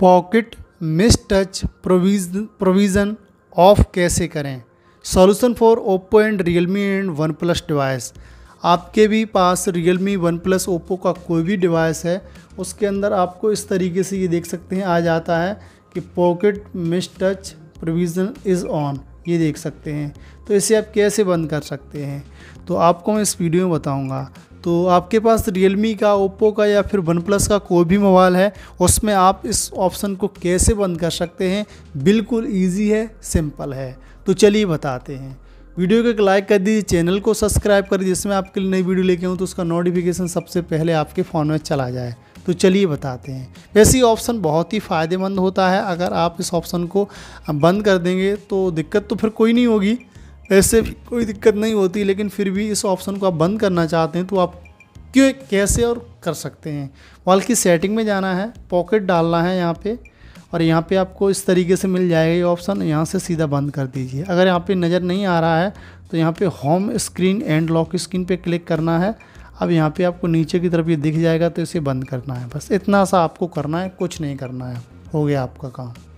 pocket miss touch provision of कैसे करें solution for Oppo and Realme and OnePlus device आपके भी पास रियलमी वन प्लस ओप्पो का कोई भी डिवाइस है उसके अंदर आपको इस तरीके से ये देख सकते हैं आ जाता है कि pocket miss touch provision is on ये देख सकते हैं तो इसे आप कैसे बंद कर सकते हैं तो आपको मैं इस वीडियो में बताऊंगा तो आपके पास रियलमी का ओप्पो का या फिर वन प्लस का कोई भी मोबाइल है उसमें आप इस ऑप्शन को कैसे बंद कर सकते हैं बिल्कुल ईजी है सिंपल है तो चलिए बताते हैं वीडियो को एक लाइक कर दीजिए चैनल को सब्सक्राइब कर दीजिए जिसमें आपके लिए नई वीडियो लेके हूँ तो उसका नोटिफिकेशन सबसे पहले आपके फ़ोन में चला जाए तो चलिए बताते हैं वैसे ये ऑप्शन बहुत ही फ़ायदेमंद होता है अगर आप इस ऑप्शन को बंद कर देंगे तो दिक्कत तो फिर कोई नहीं होगी ऐसे भी कोई दिक्कत नहीं होती लेकिन फिर भी इस ऑप्शन को आप बंद करना चाहते हैं तो आप क्यों कैसे और कर सकते हैं वाल की सेटिंग में जाना है पॉकेट डालना है यहाँ पे और यहाँ पे आपको इस तरीके से मिल जाएगा ये ऑप्शन यहाँ से सीधा बंद कर दीजिए अगर यहाँ पे नज़र नहीं आ रहा है तो यहाँ पे home screen and lock screen पे क्लिक करना है अब यहाँ पे आपको नीचे की तरफ ये दिख जाएगा तो इसे बंद करना है बस इतना सा आपको करना है कुछ नहीं करना है हो गया आपका काम